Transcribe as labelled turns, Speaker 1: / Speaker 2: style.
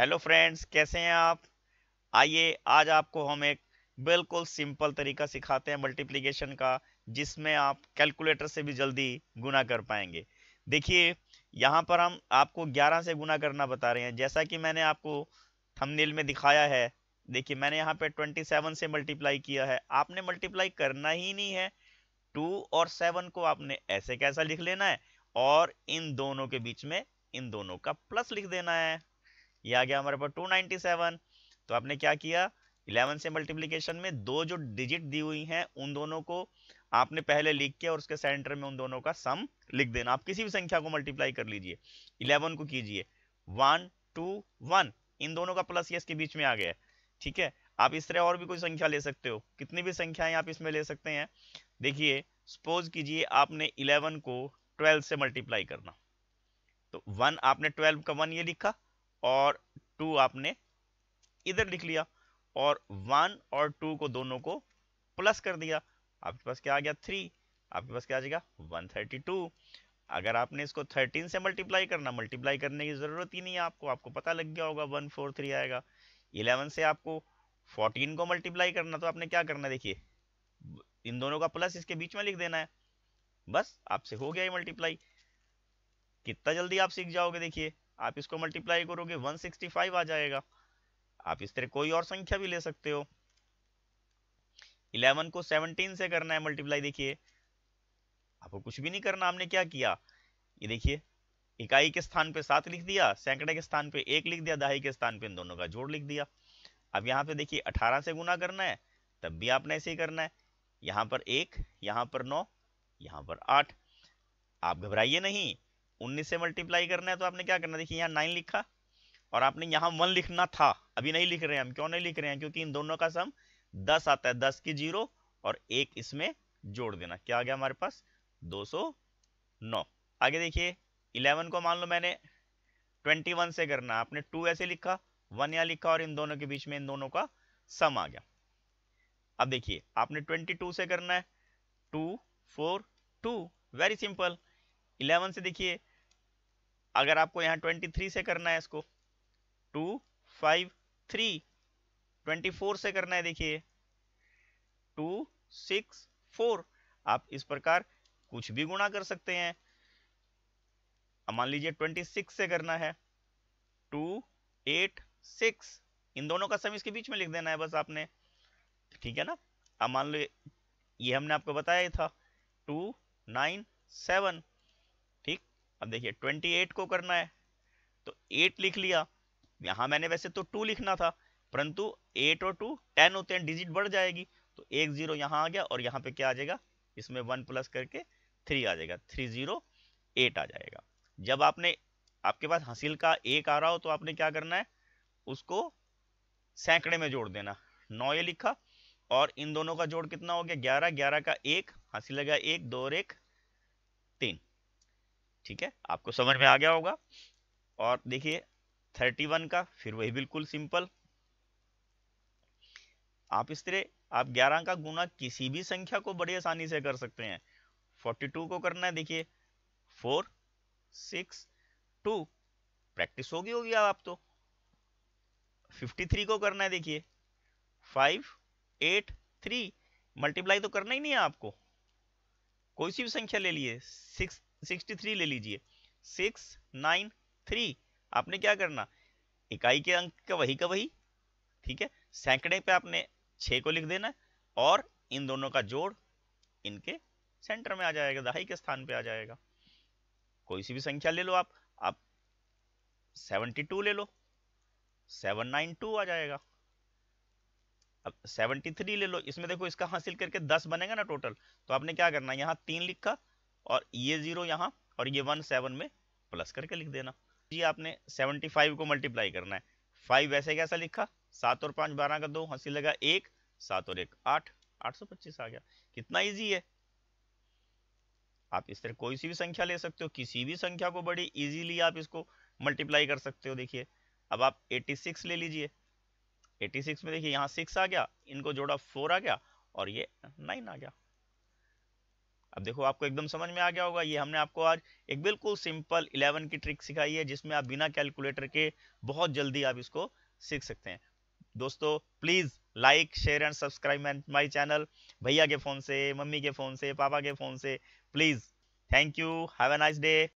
Speaker 1: hello friends कैसे हैं आप आइए आज आपको हम एक बिल्कुल सिंपल तरीका सिखाते हैं मल्टीप्लिकेशन का जिसमें आप कैलकुलेटर से भी जल्दी गुना कर पाएंगे देखिए यहाँ पर हम आपको 11 से गुना करना बता रहे हैं जैसा कि मैंने आपको थंबनेल में दिखाया है देखिए मैंने यहाँ पे 27 से मल्टीप्लाई किया है आपने मल्टीप्लाई करना ही नहीं है टू और सेवन को आपने ऐसे कैसा लिख लेना है और इन दोनों के बीच में इन दोनों का प्लस लिख देना है ये आ गया हमारे पास 297 तो आपने क्या किया 11 से मल्टीप्लीकेशन में दो जो डिजिट दी हुई हैं उन दोनों को आपने पहले लिख के और उसके सेंटर में उन दोनों का सम लिख देना आप किसी भी संख्या को मल्टीप्लाई कर लीजिए 11 को कीजिए वन टू वन इन दोनों का प्लस यस के बीच में आ गया ठीक है आप इस तरह और भी कोई संख्या ले सकते हो कितनी भी संख्याएं आप इसमें ले सकते हैं देखिए सपोज कीजिए आपने इलेवन को ट्वेल्व से मल्टीप्लाई करना तो वन आपने ट्वेल्व का वन ये लिखा और टू आपने इधर लिख लिया और वन और टू को दोनों को प्लस कर दिया आपके पास क्या आ गया थ्री आपके पास क्या आ जाएगा वन थर्टी टू अगर आपने इसको थर्टीन से मल्टीप्लाई करना मल्टीप्लाई करने की ज़रूरत ही नहीं है आपको आपको पता लग गया होगा वन फोर थ्री आएगा इलेवन से आपको फोर्टीन को मल्टीप्लाई करना तो आपने क्या करना देखिए इन दोनों का प्लस इसके बीच में लिख देना है बस आपसे हो गया ये मल्टीप्लाई कितना जल्दी आप सीख जाओगे देखिए आप इसको मल्टीप्लाई करोगे 165 आ जाएगा आप इस तरह कोई और संख्या भी ले सकते हो 11 को 17 से करना है मल्टीप्लाई देखिए आपको कुछ भी नहीं करना हमने क्या किया ये देखिए इकाई के स्थान पे सात लिख दिया सैकड़े के स्थान पे एक लिख दिया दहाई के स्थान पे इन दोनों का जोड़ लिख दिया अब यहाँ पे देखिए अठारह से गुना करना है तब भी आपने ऐसे ही करना है यहाँ पर एक यहाँ पर नौ यहाँ पर आठ आप घबराइए नहीं उन्नीस से मल्टीप्लाई करना है तो आपने क्या करना देखिए यहाँ नाइन लिखा और आपने यहाँ वन लिखना था अभी नहीं लिख रहे हैं हम क्यों नहीं लिख रहे हैं क्योंकि इन दोनों का सम दस आता है दस की जीरो और एक इसमें जोड़ देना क्या आ गया हमारे पास दो सौ नौ आगे देखिए इलेवन को मान लो मैंने ट्वेंटी वन से करना आपने टू ऐसे लिखा वन यहाँ लिखा और इन दोनों के बीच में इन दोनों का सम आ गया अब देखिए आपने ट्वेंटी टू से करना है two four two very simple eleven से देखिए अगर आपको यहाँ ट्वेंटी थ्री से करना है इसको two five three twenty four से करना है देखिए टू सिक्स फोर आप इस प्रकार कुछ भी गुणा कर सकते हैं मान लीजिए ट्वेंटी सिक्स से करना है टू एट सिक्स इन दोनों का सम इसके बीच में लिख देना है बस आपने ठीक है ना अब मान लो ये हमने आपको बताया था टू नाइन सेवन अब देखिए 28 को करना है तो 8 लिख लिया यहां मैंने वैसे तो 2 लिखना था परंतु 8 और 2 10 होते हैं डिजिट बढ़ जाएगी तो एक जीरो यहाँ आ गया और यहाँ पे क्या आ जाएगा इसमें वन प्लस करके थ्री आ जाएगा थ्री जीरो एट आ जाएगा जब आपने आपके पास हंसिल का एक आ रहा हो तो आपने क्या करना है उसको सैकड़े में जोड़ देना नौ ये लिखा और इन दोनों का जोड़ कितना हो गया ग्यारह ग्यारह का एक हंसी लगा एक दो और एक तीन ठीक है आपको समझ में आ गया होगा और देखिए 31 का फिर वही बिल्कुल सिंपल आप इस तरह आप 11 का गुना किसी भी संख्या को बड़ी आसानी से कर सकते हैं 42 को करना है देखिए 4 6 2 प्रैक्टिस होगी होगी आप तो 53 को करना है देखिए 5 8 3 मल्टीप्लाई तो करना ही नहीं है आपको कोई सी भी संख्या ले लिए सिक्स सिक्सटी थ्री ले लीजिए सिक्स नाइन थ्री आपने क्या करना इकाई के अंक का वही का वही ठीक है सैकड़े पे आपने छः को लिख देना और इन दोनों का जोड़ इनके सेंटर में आ जाएगा दहाई के स्थान पे आ जाएगा कोई सी भी संख्या ले लो आप आप 72 ले लो 792 आ जाएगा अब 73 ले लो इसमें देखो इसका हासिल करके 10 बनेगा ना टोटल तो आपने क्या करना यहाँ तीन लिखा और ये जीरो यहाँ और ये वन सेवन में प्लस करके लिख देना जी आपने सेवनटी फाइव को मल्टीप्लाई करना है फाइव वैसे कैसा लिखा सात और पाँच बारह का दो हंसी लगा एक सात और एक आठ आठ सौ पच्चीस आ गया कितना इजी है आप इस तरह कोई सी भी संख्या ले सकते हो किसी भी संख्या को बड़ी इजीली आप इसको मल्टीप्लाई कर सकते हो देखिए अब आप सिक्स ले लीजिए 86 में देखिए यहाँ सिक्स आ गया इनको जोड़ा फोर आ गया और ये नाइन आ गया अब देखो आपको एकदम समझ में आ गया होगा ये हमने आपको आज एक बिल्कुल सिंपल 11 की ट्रिक सिखाई है जिसमें आप बिना कैलकुलेटर के बहुत जल्दी आप इसको सीख सकते हैं दोस्तों please like share and subscribe my channel भैया के फ़ोन से मम्मी के फ़ोन से पापा के फ़ोन से please thank you have a nice day